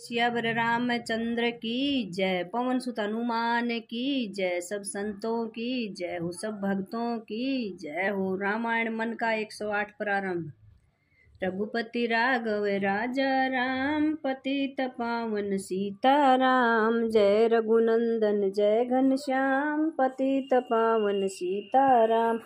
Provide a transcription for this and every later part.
शिवर रामचंद्र की जय पवन सुत हनुमान की जय सब संतों की जय हो सब भक्तों की जय हो रामायण मन का 108 प्रारंभ रघुपति राघव राजा राम पति तपावन सीता राम जय रघुनंदन जय घनश्याम पति तपावन सीता राम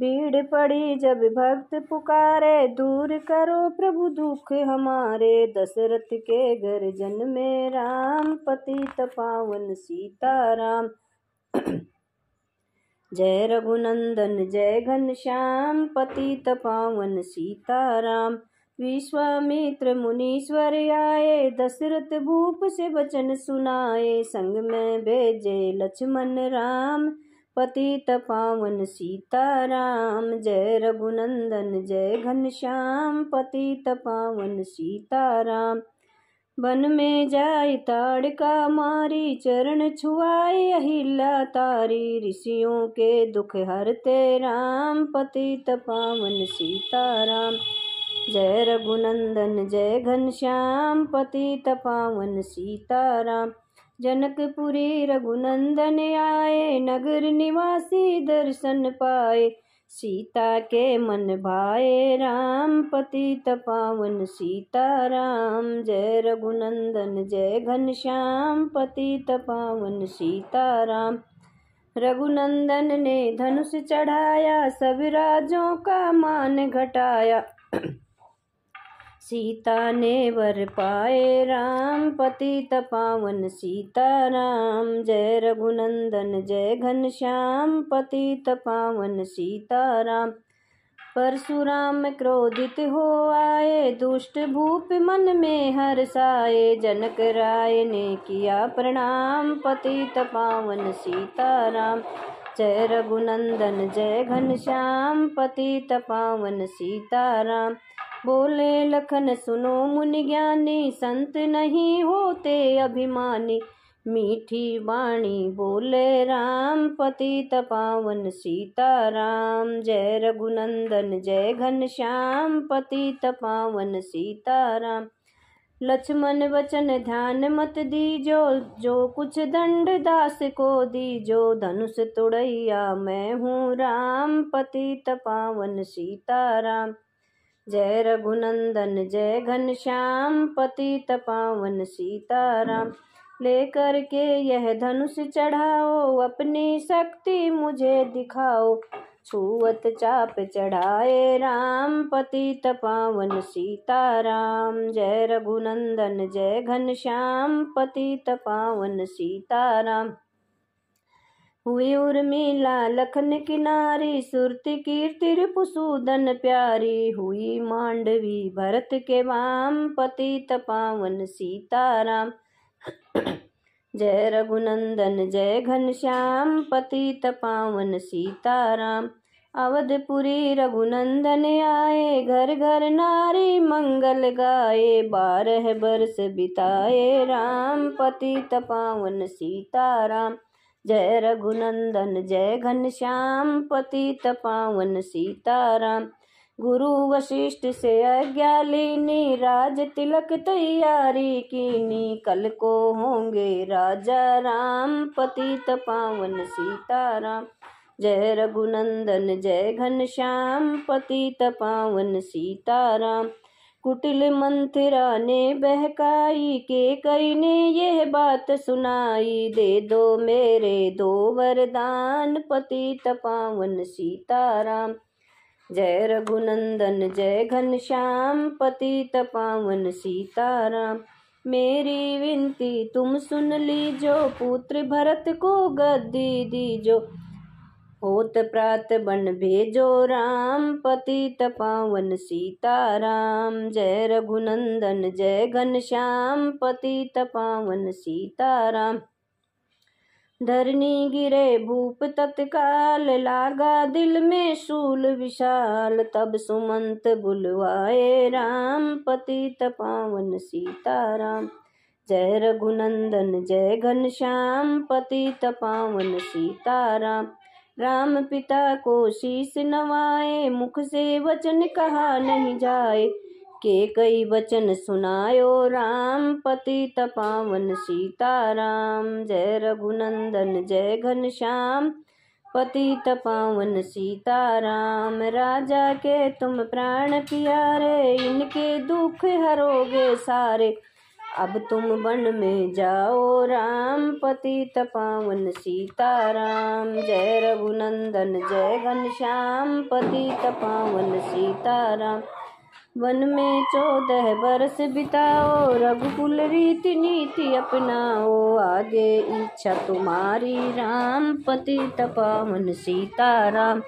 भीड़ पड़ी जब भक्त पुकारे दूर करो प्रभु दुख हमारे दशरथ के घर जन में राम पति तपावन सीता राम जय रघुनंदन जय घनश्याम पति तपावन सीता राम विश्वामित्र मुनीश्वर आए दशरथ भूप से वचन सुनाए संग में भेजे लक्ष्मण राम पतित पावन राम जय रघुनंदन जय घनश्याम पतित पावन राम बन में जाय ताड़का मारी चरण छुआई अहिला तारी ऋषियों के दुख हरते राम पतित पावन राम जय रघुनंदन जय घनश्याम पतित पावन राम जनकपुरी रघुनंदन आए नगर निवासी दर्शन पाए सीता के मन भाए राम पति तपावन सीता राम जय रघुनंदन जय घनश्याम पति तपावन सीता राम रघुनंदन ने धनुष चढ़ाया सब राजों का मान घटाया सीता ने वर पाए राम पति तपावन सीता राम जय रघुनंदन जय घनश्याम पति तपावन सीता राम परशुराम क्रोधित हो आए दुष्ट भूप मन में साए जनक राय ने किया प्रणाम पति तपावन सीता राम जय रघुनंदन जय घनश्याम पति तपावन सीता राम बोले लखन सुनो मुन ज्ञानी संत नहीं होते अभिमानी मीठी वाणी बोले राम पति तपावन सीता राम जय रघुनंदन जय घन श्याम पति तपावन सीता राम लक्ष्मण वचन ध्यान मत दीजो जो कुछ दंड दास को दीजो धनुष तुड़ैया मैं हूँ राम पति तपावन सीता राम जय रघुनंदन जय घन श्याम पति तपावन सीताराम लेकर के यह धनुष चढ़ाओ अपनी शक्ति मुझे दिखाओ छुअत चाप चढ़ाए राम पति तपावन सीताराम जय रघुनंदन जय घन श्याम पति तपावन सीताराम हुई उर्मिला लखन किनारी सुरती कीर्ति रिपुसूदन प्यारी हुई मांडवी भरत के वाम पति तपावन सीताराम जय रघुनंदन जय घनश्याम पति तपावन सीताराम अवधपुरी रघुनंदन आए घर घर नारी मंगल गाए बारह बरस बिताए राम पति तपावन सीताराम जय रघुनंदन जय घनश्याम पति तपावन सीताराम गुरु वशिष्ठ से अज्ञा लेनी राज तिलक तैयारी कीनी कल को होंगे राजा राम पति तपावन सीताराम जय रघुनंदन जय घनश्याम पति तपावन सीताराम कुटिल मंथरा ने बहकाई के कई ने यह बात सुनाई दे दो मेरे दो वरदान पति तपावन सीताराम जय रघुनंदन जय घनश्याम पति तपावन सीताराम मेरी विनती तुम सुन लीजो पुत्र भरत को गद्दी दीजो होत प्रात बन भेजो राम पति तपावन सीता राम जय रघुनंदन जय घनश्याम पति तपावन सीता राम धरनी गिरे भूप तत्काल लागा दिल में शूल विशाल तब सुमंत बुलवाए राम पति तपावन सीता राम जय रघुनंदन जय घनश्याम पति तपावन सीता राम राम पिता को शीश नवाए मुख से वचन कहा नहीं जाए के कई वचन सुनायो राम पति तपावन सीता राम जय रघुनंदन जय घन श्याम पति तपावन सीता राम राजा के तुम प्राण प्यारे इनके दुख हरोगे सारे अब तुम वन में जाओ राम पति तपावन सीता राम जय रघुनंदन जय घनश्याम पति तपावन सीता राम वन में चौदह बरस बिताओ रघुकुल रीति नीति अपनाओ आगे इच्छा तुम्हारी राम पति तपावन सीता राम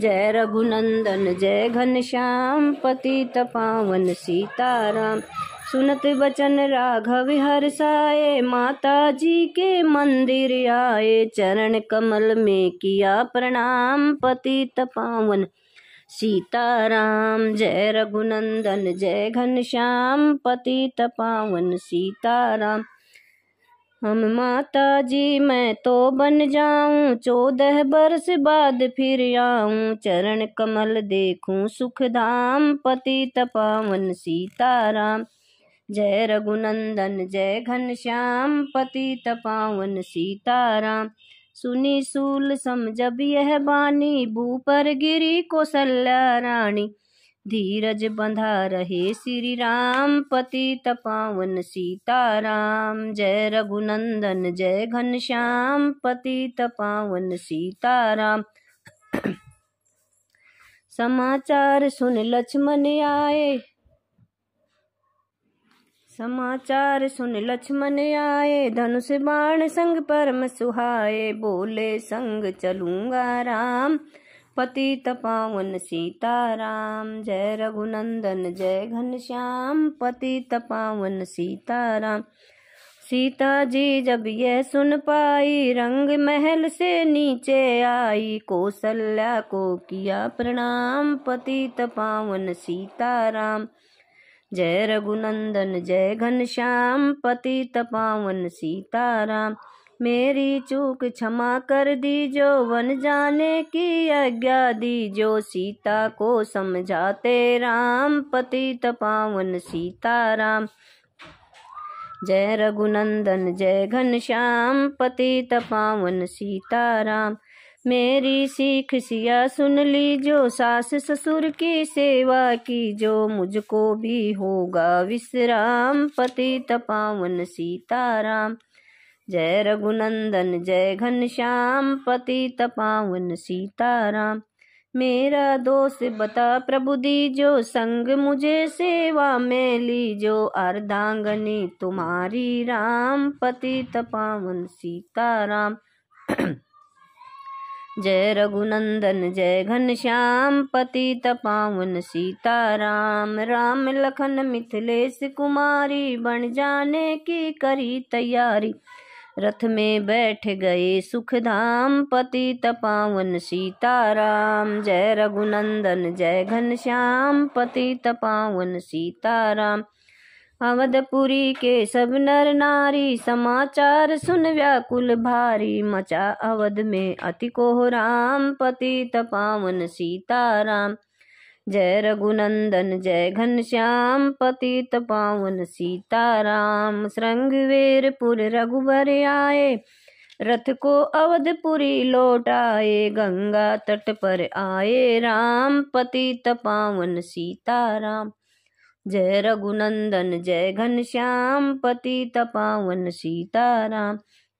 जय रघुनंदन जय घनश्याम पति तपावन सीता राम सुनत बचन राघव साए माता जी के मंदिर आए चरण कमल में किया प्रणाम पति तपावन सीता राम जय रघुनंदन जय घनश्याम पति तपावन सीता राम हम माता जी मैं तो बन जाऊं चौदह बरस बाद फिर आऊं चरण कमल देखूं सुखधाम पति तपावन सीता राम जय रघुनंदन जय घनश्याम पति तपावन सीताराम सुनी सूल समझब यह बानी भूपर गिरी कौशल्या रानी धीरज बंधा रहे श्री राम पति तपावन सीताराम जय रघुनंदन जय घनश्याम पति तपावन सीताराम समाचार सुन लक्ष्मण आए समाचार सुन लक्ष्मण आए धनुष बाण संग परम सुहाए बोले संग चलूंगा राम पति तपावन सीता राम जय रघुनंदन जय घनश्याम पति तपावन सीता राम सीता जी जब यह सुन पाई रंग महल से नीचे आई कौशल्या को किया प्रणाम पति तपावन सीता राम जय रघुनंदन जय घनश्याम पति तपावन सीताराम मेरी चूक क्षमा कर दीजो वन जाने की आज्ञा दीजो सीता को समझाते राम पति तपावन सीताराम जय रघुनंदन जय घनश्याम पति तपावन सीताराम मेरी सीख सिया सुन ली जो सास ससुर की सेवा की जो मुझको भी होगा विश्राम पति तपावन सीताराम जय रघुनंदन जय घनश्याम पति तपावन सीताराम मेरा दोष बता प्रभु दी जो संग मुझे सेवा में ली जो अर्धांगनी तुम्हारी राम पति तपावन सीताराम जय रघुनंदन जय घनश्याम पति तपावन सीता राम राम लखन मिथिलेश कुमारी बन जाने की करी तैयारी रथ में बैठ गए सुखधाम पति तपावन सीता राम जय रघुनंदन जय घनश्याम पति तपावन सीता राम अवधपुरी के सब नर नारी समाचार सुन व्याकुल भारी मचा अवध में अति कोहराम पति तपावन सीताराम जय रघुनंदन जय घनश्याम पति तपावन सीताराम श्रृंगवीरपुर रघुबर आए रथ को अवधपुरी लौटाए गंगा तट पर आए राम पति तपावन सीताराम जय रघुनंदन जय घनश्याम पति तपावन सीताराम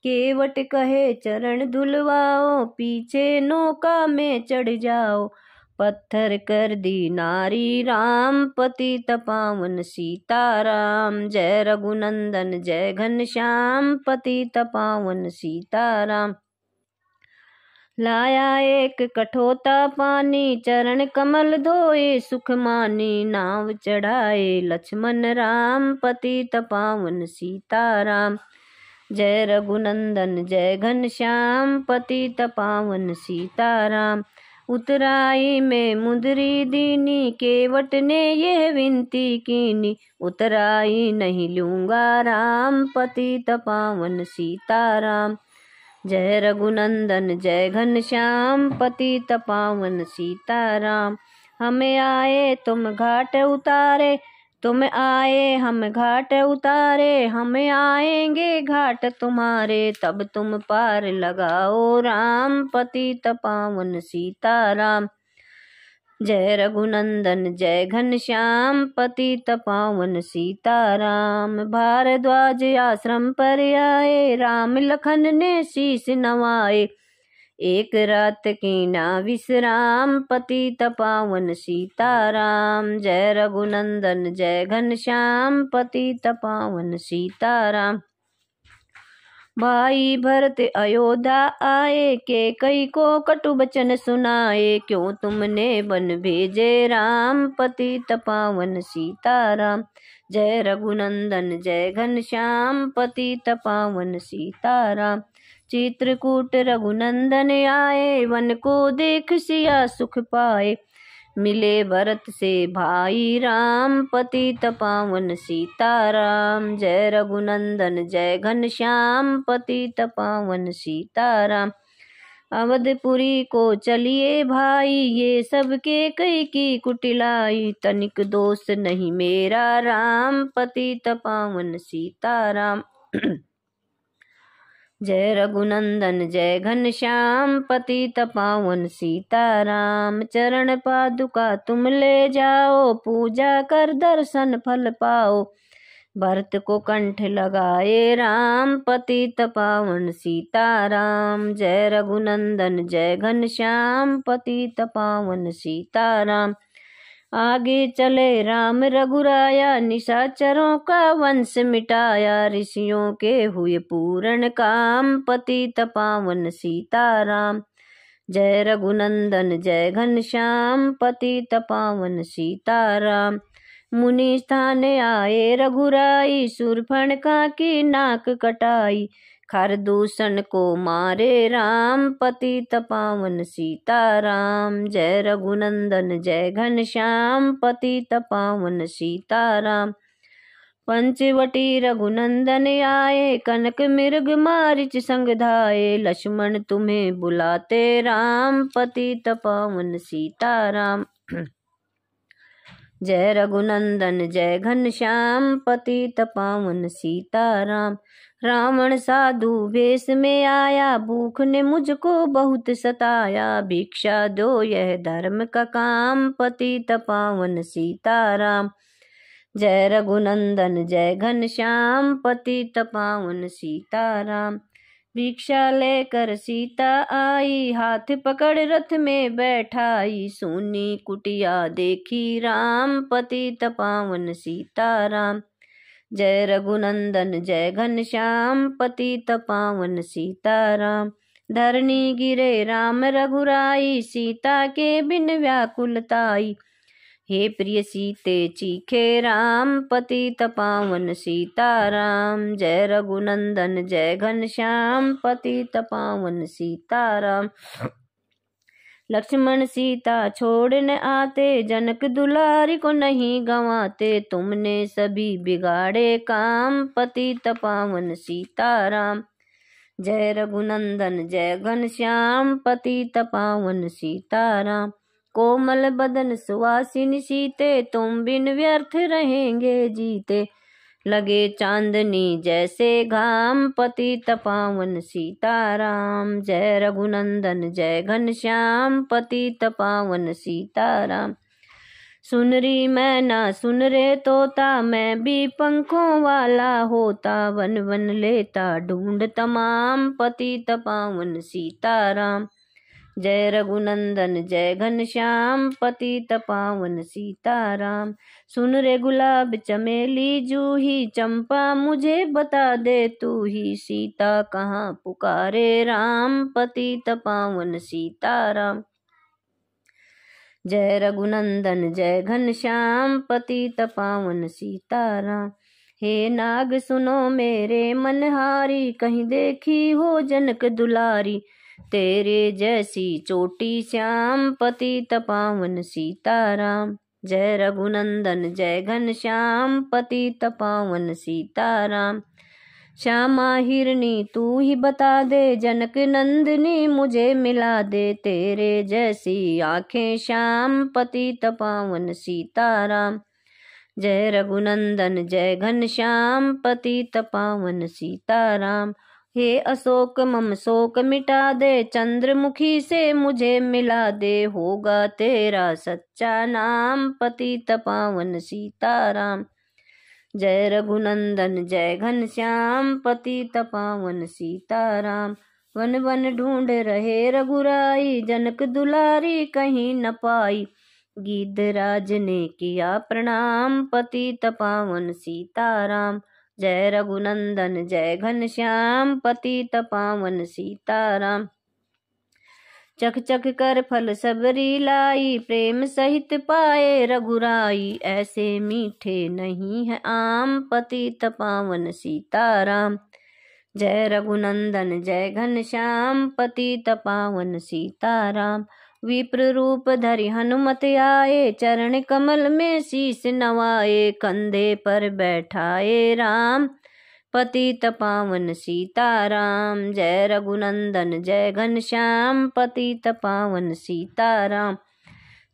केवट कहे चरण धुलवाओ पीछे नौका में चढ़ जाओ पत्थर कर दी नारी राम पति तपावन सीताराम जय रघुनंदन जय घनश्याम पति तपावन सीताराम लाया एक कठोता पानी चरण कमल धोए सुखमानी नाव चढ़ाए लक्ष्मण राम पति तपावन सीता राम जय रघुनंदन जय घन श्याम पति तपावन सीता राम उतराई में मुदरी दीनी केवट ने यह विनती कीनी उतराई नहीं लूंगा राम पति तपावन सीता राम जय रघुनंदन जय घन श्याम पति तपावन सीताराम हमें आए तुम घाट उतारे तुम आए हम घाट उतारे हमें आएंगे घाट तुम्हारे तब तुम पार लगाओ राम पति तपावन सीताराम जय रघुनंदन जय घनश्याम पति तपावन सीताराम भारद्वाज आश्रम पर आए राम लखन ने शीष नवाए एक रात की ना विश्राम पति तपावन सीताराम जय रघुनंदन जय घनश्याम पति तपावन सीताराम भाई भरत अयोध्या आए के कई को कटु बचन सुनाए क्यों तुमने बन भेजे राम पति तपावन सीताराम जय रघुनंदन जय घनश्याम पति तपावन सीताराम चित्रकूट रघुनंदन आए वन को देख सिया सुख पाए मिले भरत से भाई राम पति तपावन सीता राम जय रघुनंदन जय घन श्याम पति तपावन सीता राम अवधपुरी को चलिए भाई ये सबके कई की कुटिलाई तनिक दोस्त नहीं मेरा राम पति तपावन सीता राम जय रघुनंदन जय घन श्याम पति तपावन सीता राम चरण पादुका तुम ले जाओ पूजा कर दर्शन फल पाओ भरत को कंठ लगाए राम पति तपावन सीता राम जय रघुनंदन जय घन श्याम पति तपावन सीता राम आगे चले राम रघुराया निशाचरों का वंश मिटाया ऋषियों के हुए पूर्ण काम पति तपावन सीताराम जय रघुनंदन जय घनश्याम पति तपावन सीताराम मुनि स्थान आए रघुराई सुरफण का की नाक कटाई दूषण को मारे राम पति तपावन सीता राम जय रघुनंदन जय घनश्याम पति तपावन सीता राम पंचवटी रघुनंदन आए कनक मृग मारिच संग धाये लक्ष्मण तुम्हें बुलाते राम पति तपावन सीता राम जय रघुनंदन जय घनश्याम पति तपावन सीता राम रावण साधु वेश में आया भूख ने मुझको बहुत सताया भिक्षा दो यह धर्म का काम पति तपावन सीताराम जय रघुनंदन जय घन श्याम पति तपावन सीताराम भिक्षा लेकर सीता आई हाथ पकड़ रथ में बैठाई सोनी कुटिया देखी राम पति तपावन सीताराम जय रघुनंदन जय घनश्याम पति तपावन सीताराम धरणी गिरे राम रघुराई सीता के बिन व्याकुलताई हे प्रिय सीते चीखे राम पति तपावन सीताराम जय रघुनंदन जय घनश्याम पति तपावन सीताराम लक्ष्मण सीता छोड़ने आते जनक दुलारी को नहीं गंवाते तुमने सभी बिगाड़े काम पति तपावन सीताराम जय रघुनंदन जय घन श्याम पति तपावन सीताराम कोमल बदन सुवासिन सीते तुम बिन व्यर्थ रहेंगे जीते लगे चांदनी जैसे घाम पति तपावन सीताराम जय रघुनंदन जय घनश्याम पति तपावन सीताराम सुनरी रही मैं ना सुन रे तोता मैं भी पंखों वाला होता वन वन लेता ढूंढ तमाम पति तपावन सीताराम जय रघुनंदन जय घनश्याम पति तपावन सीताराम सुन रे गुलाब चमेली जूही चंपा मुझे बता दे तू ही सीता कहाँ पुकारे राम पति तपावन सीताराम जय रघुनंदन जय घनश्याम पति तपावन सीताराम हे नाग सुनो मेरे मनहारी कहीं देखी हो जनक दुलारी तेरे जैसी चोटी श्याम पति तपावन सीताराम जय रघुनंदन जय घन श्याम पति तपावन सीताराम श्यामा हिरणी तू ही बता दे जनक नंदिनी मुझे मिला दे तेरे जैसी आंखें श्याम पति तपावन सीताराम जय रघुनंदन जय घन श्याम पति तपावन सीताराम हे अशोक मम शोक मिटा दे चंद्रमुखी से मुझे मिला दे होगा तेरा सच्चा नाम पति तपावन सीताराम जय रघुनंदन जय घन श्याम पति तपावन सीताराम वन वन ढूंढ रहे रघुराई जनक दुलारी कहीं न पाई गीधराज ने किया प्रणाम पति तपावन सीताराम जय रघुनंदन जय घन श्याम पति तपावन सीताराम चक चक कर फल सबरी लाई प्रेम सहित पाए रघुराई ऐसे मीठे नहीं है आम पति तपावन सीताराम जय रघुनंदन जय घन श्याम पति तपावन सीताराम विप्र रूप धरि हनुमत आए चरण कमल में शीश नवाए कंधे पर बैठाए राम पति तपावन सीता राम जय रघुनंदन जय घनश्याम पति तपावन सीता राम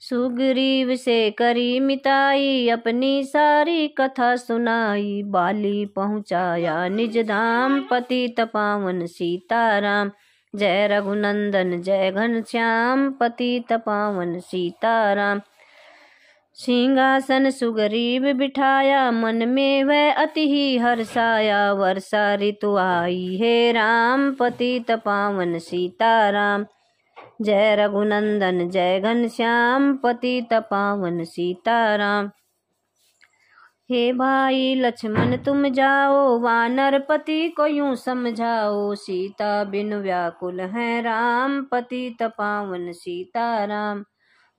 सुग्रीव से करी मिताई अपनी सारी कथा सुनाई बाली पहुँचाया निज धाम पति तपावन सीता राम जय रघुनंदन जय घन श्याम पति तपावन सीताराम सिंहासन सुगरीब बिठाया मन में वह अति ही हर्षाया वर्षा ऋतु आई हे राम पति तपावन सीताराम जय रघुनंदन जय घन श्याम पति तपावन सीताराम हे भाई लक्ष्मण तुम जाओ वानर पति को यूं समझाओ सीता बिन व्याकुल है राम पति तपावन सीता राम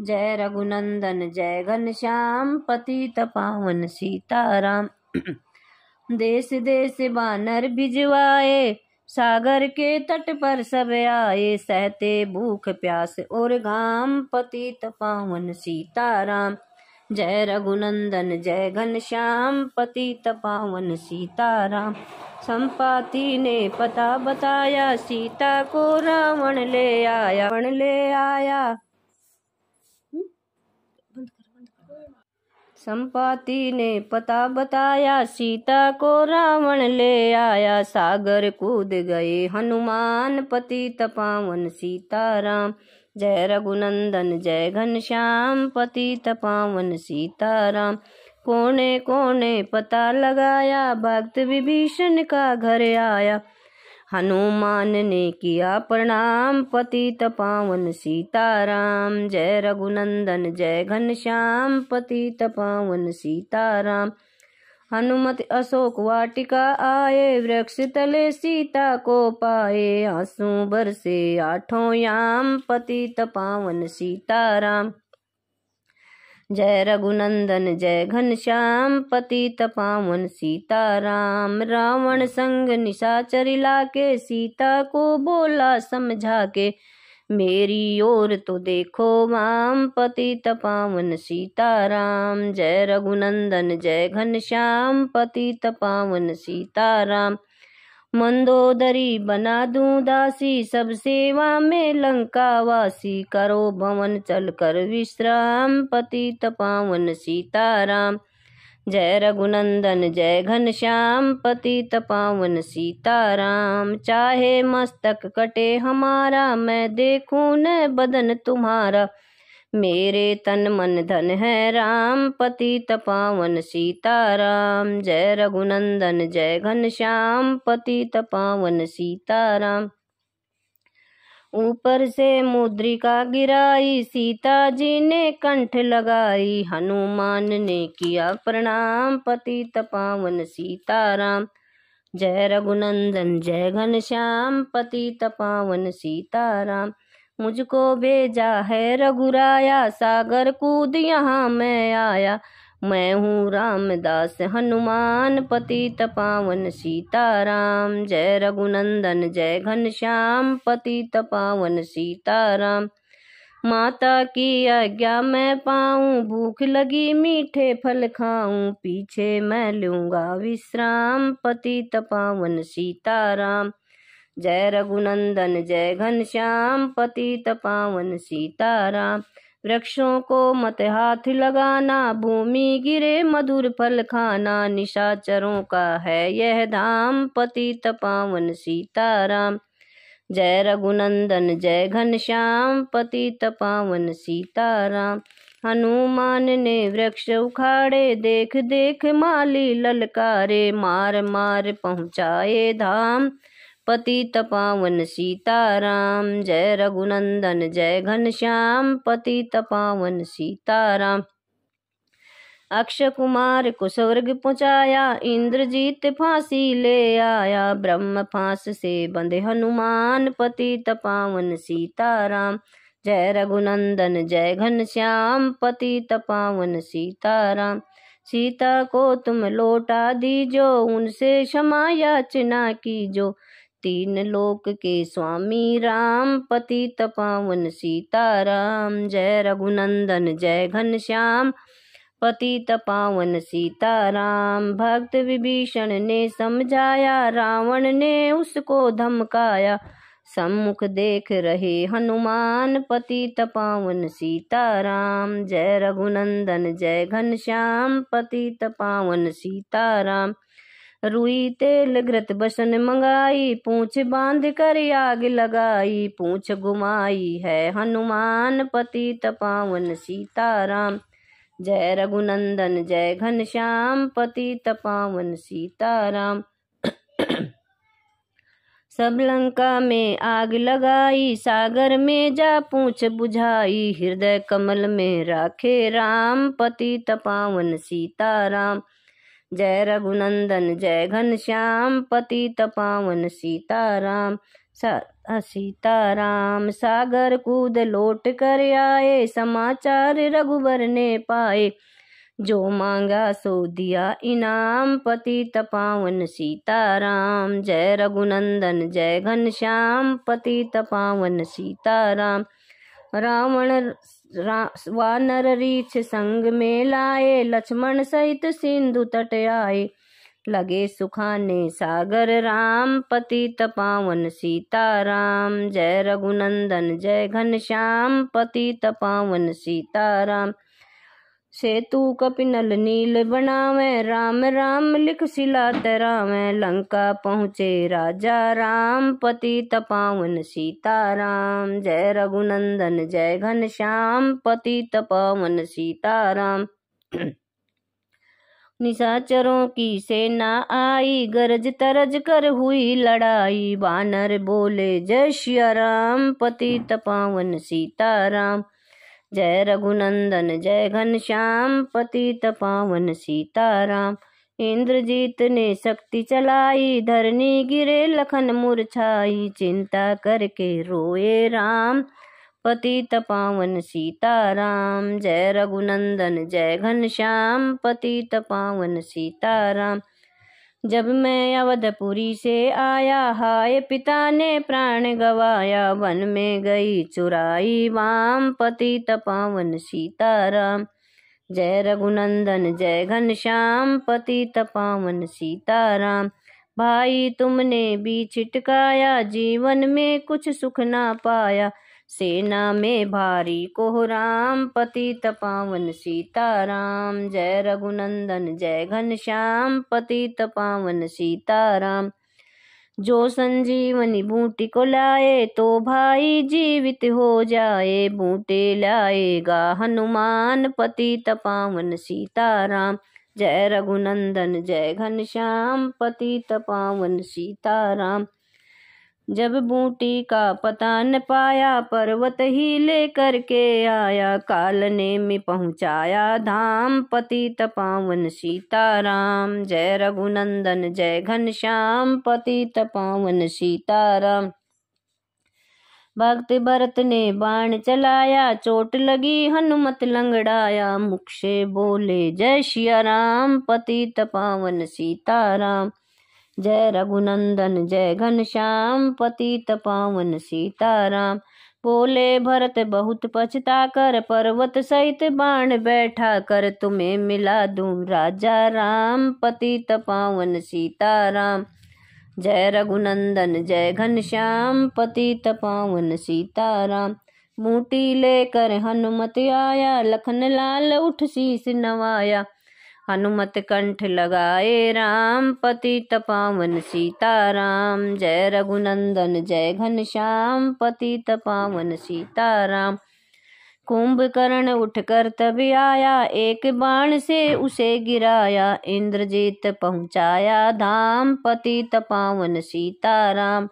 जय रघुनंदन जय घनश्याम पति तपावन सीता राम देश देश वानर भिजवाए सागर के तट पर सब आए सहते भूख प्यास और घाम पति तपावन सीता राम जय रघुनंदन जय घनश्याम पति तपावन सीता राम संपाति ने पता बताया सीता को रावण ले आया रावण ले आया संपाति ने पता बताया सीता को रावण ले आया सागर कूद गए हनुमान पति तपावन सीता राम जय रघुनंदन जय घनश्याम पति तपावन सीताराम कोने कोने पता लगाया भक्त विभीषण का घर आया हनुमान ने किया प्रणाम पति तपावन सीताराम जय रघुनंदन जय घनश्याम पति तपावन सीताराम हनुमत अशोक वाटिका आए वृक्ष तले सीता को पाए आंसू बरसे आठों याम पति तपावन सीता राम जय रघुनंदन जय घनश्याम पति तपावन सीता राम रावण संग निशाचर के सीता को बोला समझा के मेरी ओर तो देखो माम पति तपावन सीताराम जय रघुनंदन जय घनश्याम पति तपावन सीताराम मंदोदरी बना दूं दासी सब सेवा में लंका वासी करो भवन चल कर विश्राम पति तपावन सीताराम जय रघुनंदन जय घन श्याम पति तपावन सीता राम चाहे मस्तक कटे हमारा मैं देखूं न बदन तुम्हारा मेरे तन मन धन है राम पति तपावन सीता राम जय रघुनंदन जय घन श्याम पति तपावन सीता राम ऊपर से मुद्रिका गिराई सीता जी ने कंठ लगाई हनुमान ने किया प्रणाम पति तपावन सीताराम जय रघुनंदन जय घनश्याम पति तपावन सीताराम मुझको भेजा है रघुराया सागर कूद यहाँ मैं आया मैं हूँ रामदास हनुमान पति तपावन सीताराम जय रघुनंदन जय घनश्याम पति तपावन सीताराम माता की आज्ञा मैं पाऊँ भूख लगी मीठे फल खाऊं पीछे मैं लूँगा विश्राम पति तपावन सीताराम जय रघुनंदन जय घनश्याम पति तपावन सीताराम वृक्षों को मत हाथ लगाना भूमि गिरे मधुर फल खाना निशाचरों का है यह धाम पति तपावन सीताराम जय रघुनंदन जय घनश्याम पति तपावन सीताराम हनुमान ने वृक्ष उखाड़े देख देख माली ललकारे मार मार पहुँचाए धाम पति तपावन सीताराम जय रघुनंदन जय घनश्याम पति तपावन सीताराम अक्ष कुमार कुसवर्ग पहुँचाया इंद्रजीत फांसी ले आया ब्रह्म फांस से बंधे हनुमान पति तपावन सीताराम जय रघुनंदन जय घनश्याम पति तपावन सीताराम सीता को तुम लौटा दीजो उनसे क्षमा याचना कीजो तीन लोक के स्वामी राम पति तपावन सीताराम जय रघुनंदन जय घनश्याम पति तपावन सीताराम भक्त विभीषण ने समझाया रावण ने उसको धमकाया सम्मुख देख रहे हनुमान पति तपावन सीताराम जय रघुनंदन जय घनश्याम पति तपावन सीताराम रुई तेल ग्रत बसन मंगाई पूछ बांध कर आग लगाई पूछ घुमाई है हनुमान पति तपावन सीताराम जय रघुनंदन जय घनश्याम पति तपावन सीताराम सब लंका में आग लगाई सागर में जा पूछ बुझाई हृदय कमल में राखे राम पति तपावन सीताराम जय रघुनंदन जय घन श्याम पति तपावन सीताराम सा सीताराम सागर कूद लोट कर आए समाचार रघुबर ने पाए जो मांगा सो दिया इनाम पति तपावन सीताराम जय रघुनंदन जय घन श्याम पति तपावन सीताराम रावण वा नर रीछ संग में लाए लक्ष्मण सहित सिंधु तट आए लगे सुखाने सागर राम पति तपावन सीता राम जय रघुनंदन जय घनश्याम पति तपावन सीता राम सेतु कपिनल नील बनावे राम राम लिख शिला तरावे लंका पहुँचे राजा राम पति तपावन सीता राम जय रघुनंदन जय घन श्याम पति तपावन सीता राम निशाचरों की सेना आई गरज तरज कर हुई लड़ाई बानर बोले जय श्या राम पति तपावन सीता राम जय रघुनंदन जय घन श्याम पति तपावन सीताराम इंद्रजीत ने शक्ति चलाई धरनी गिरे लखन मुरछाई चिंता करके रोए राम पति तपावन सीताराम जय रघुनंदन जय घन श्याम पति तपावन सीताराम जब मैं अवधपुरी से आया हाय पिता ने प्राण गवाया वन में गई चुराई वाम पति तपावन सीताराम जय रघुनंदन जय घनश्याम पति तपावन सीताराम भाई तुमने भी छिटकाया जीवन में कुछ सुख ना पाया सेना में भारी कोहराम पति तपावन सीताराम जय रघुनंदन जय घनश्याम पति तपावन सीताराम जो संजीवनी बूटी को लाए तो भाई जीवित हो जाए बूटे लाएगा हनुमान पति तपावन सीताराम जय रघुनंदन जय घनश्याम पति तपावन सीताराम जब बूटी का पता न पाया पर्वत ही ले कर के आया काल ने में पहुँचाया धाम पति तपावन सीताराम जय रघुनंदन जय घनश्याम पति तपावन सीताराम भक्त भरत ने बाण चलाया चोट लगी हनुमत लंगड़ाया मुख से बोले जय श्या राम पति तपावन सीताराम जय रघुनंदन जय घनश्याम पति तपावन सीताराम बोले भरत बहुत पछता कर पर्वत सहित बाण बैठा कर तुम्हें मिला दूं राजा राम पति तपावन सीताराम जय रघुनंदन जय घनश्याम पति तपावन सीताराम मूटी लेकर हनुमत आया लखन लाल उठ शीश नवाया हनुमत कंठ लगाए राम पति तपावन सीता राम जय रघुनंदन जय घनश्याम पति तपावन सीता राम कुंभकर्ण उठकर तब आया एक बाण से उसे गिराया इंद्रजीत पहुंचाया धाम पति तपावन सीताराम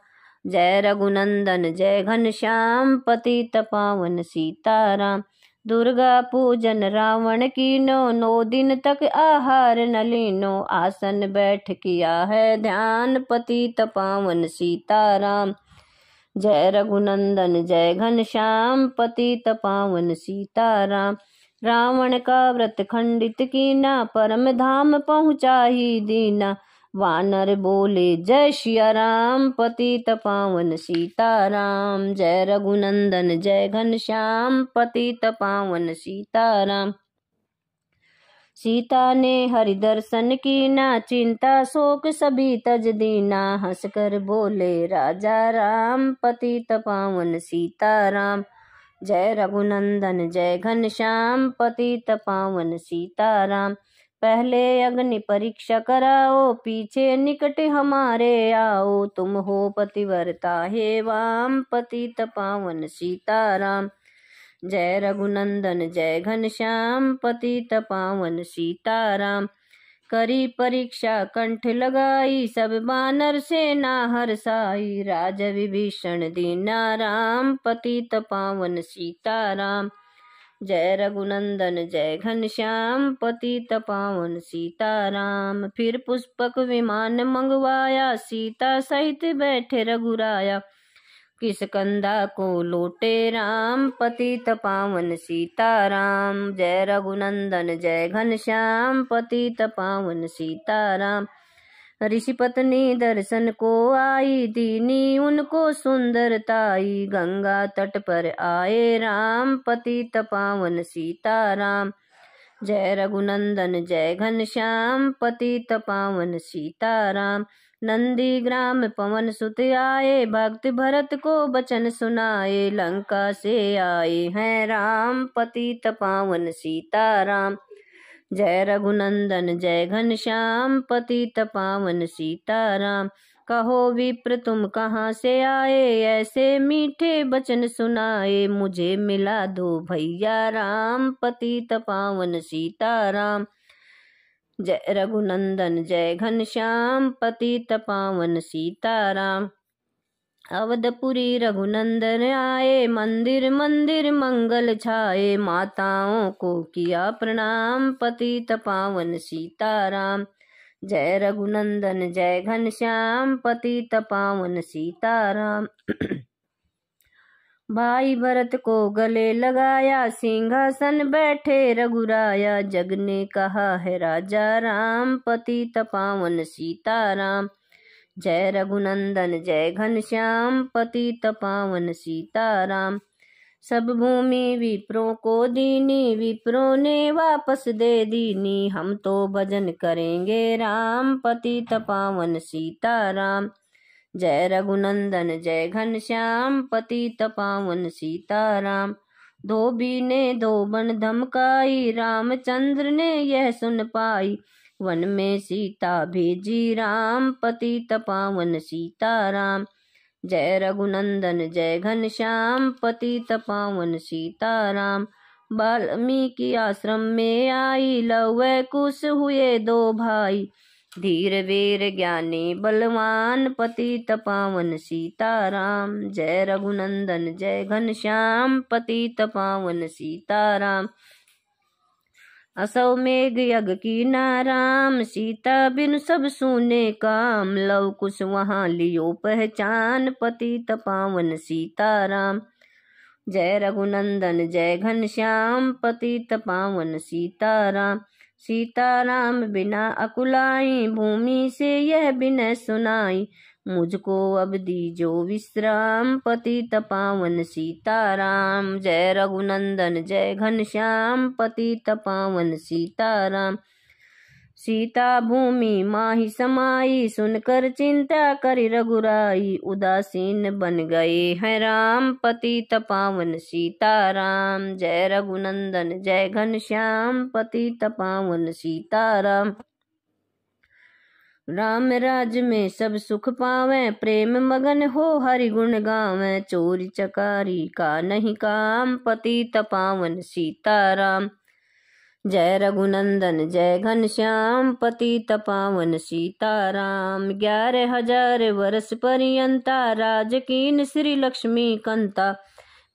जय रघुनंदन जय घनश्याम पति तपावन सीताराम दुर्गा पूजन रावण की नो नौ दिन तक आहार न लीनो आसन बैठ किया है ध्यान पति तपावन सीताराम जय रघुनंदन जय घन श्याम पति तपावन सीताराम रावण का व्रत खंडित कीना परम धाम पहुँचा ही दीना वानर बोले जय श्रिया राम तपावन सीता सीताराम जय रघुनंदन जय घन श्याम पति सीताराम सीता ने हरि दर्शन की ना चिंता शोक सभी तज दीना हंसकर बोले राजा राम पति तपावन सीता राम जय रघुनंदन जय घन श्याम पति तपावन सीता राम पहले अग्नि परीक्षा कराओ पीछे निकट हमारे आओ तुम हो पतिवरता हे वाम पति तपावन सीताराम जय रघुनंदन जय घनश्याम पति तपावन सीताराम करी परीक्षा कंठ लगाई सब बानर से ना हरसाई राज विभीषण दीना राम पति तपावन सीताराम जय रघुनंदन जय घनश्याम पति तपावन सीता राम फिर पुष्पक विमान मंगवाया सीता सहित बैठे रघुराया किस कंदा को लोटे राम पति तपावन सीता राम जय रघुनंदन जय घनश्याम पति तपावन सीता राम ऋषि पत्नी दर्शन को आई दीनी उनको ताई गंगा तट पर आए राम पति तपावन सीता राम जय रघुनंदन जय घन श्याम पति तपावन सीता राम नंदी ग्राम पवन सुत आए भक्त भरत को बचन सुनाए लंका से आए हैं राम पति तपावन सीता राम जय रघुनंदन जय घन श्याम पति तपावन सीताराम कहो विप्र तुम कहाँ से आए ऐसे मीठे बचन सुनाए मुझे मिला दो भैया राम पति तपावन सीताराम जय रघुनंदन जय घन श्याम पति तपावन सीताराम अवधपुरी रघुनंदन आए मंदिर मंदिर मंगल छाए माताओं को किया प्रणाम पति तपावन सीताराम जय रघुनंदन जय घनश्याम पति तपावन सीताराम भाई भरत को गले लगाया सिंहासन बैठे रघुराया जग ने कहा है राजा राम पति तपावन सीताराम जय रघुनंदन जय घनश्याम पति तपावन सीताराम सब भूमि विप्रो को दीनी विप्रो ने वापस दे दीनी हम तो भजन करेंगे राम पति तपावन सीताराम जय रघुनंदन जय घनश्याम पति तपावन सीताराम धोबी ने धोबन धमकाई रामचंद्र ने यह सुन पाई वन में सीता भेजी राम पति तपावन सीता राम जय रघुनंदन जय घनश्याम पति तपावन सीता राम वाल्मीकि आश्रम में आई लव कुश हुए दो भाई धीर वीर ज्ञानी बलवान पति तपावन सीताराम जय रघुनंदन जय घनश्याम पति तपावन सीता राम असौ मेघ यज्ञ की नाराम सीता बिन सब सुने काम लव कुश वहाँ लियो पहचान पति तपावन सीता राम जय रघुनंदन जय घनश्याम पति तपावन सीता राम सीता राम बिना अकुलाई भूमि से यह बिन सुनाई मुझको अब दीजो विश्राम पति तपावन सीताराम जय रघुनंदन जय घनश्याम पति तपावन सीताराम सीता भूमि माही समाई सुनकर चिंता कर रघुराई उदासीन बन गए हैं राम पति तपावन सीताराम जय रघुनंदन जय घनश्याम पति तपावन सीताराम राम राज में सब सुख पावे प्रेम मगन हो हरि गुण गावे चोरी चकारी का नहीं काम पति तपावन सीता राम जय रघुनंदन जय घनश्याम पति तपावन सीताराम ग्यारह हजार वर्ष पर्यंता राजकीन श्री लक्ष्मी कंता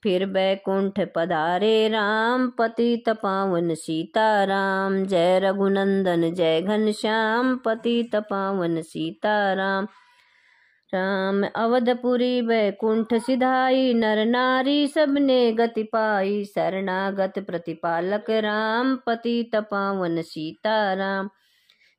फिर बैकुंठ पधारे राम पति तपावन सीता राम जय रघुनंदन जय घन श्याम पति तपावन सीता राम राम अवधपुरी बैकुंठ सिधाई नर नारी सबने गति पाई शरणागत प्रतिपालक राम पति तपावन सीता राम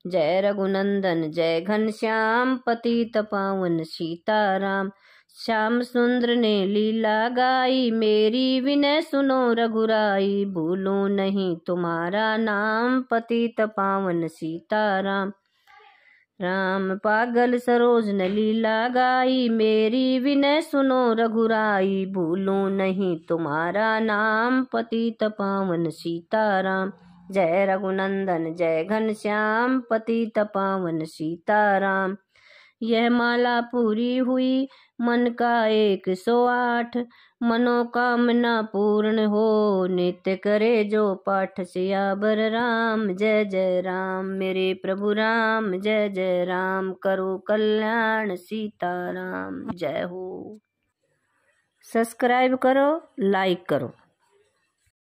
जय रघुनंदन जय घन श्याम पति तपावन सीता राम श्याम सुंदर ने लीला गाई मेरी विनय सुनो रघुराई भूलो नहीं तुम्हारा नाम पति तपावन सीताराम राम पागल सरोज न लीला गाई मेरी विनय सुनो रघुराई भूलो नहीं तुम्हारा नाम पति तपावन सीताराम जय रघुनंदन जय घनश्याम तपावन सीता सीताराम यह माला पूरी हुई मन का एक सौ आठ मनोकामना पूर्ण हो नित्य करे जो पाठ सियाबर राम जय जय राम मेरे प्रभु राम जय जय राम करो कल्याण सीता राम जय हो सब्सक्राइब करो लाइक करो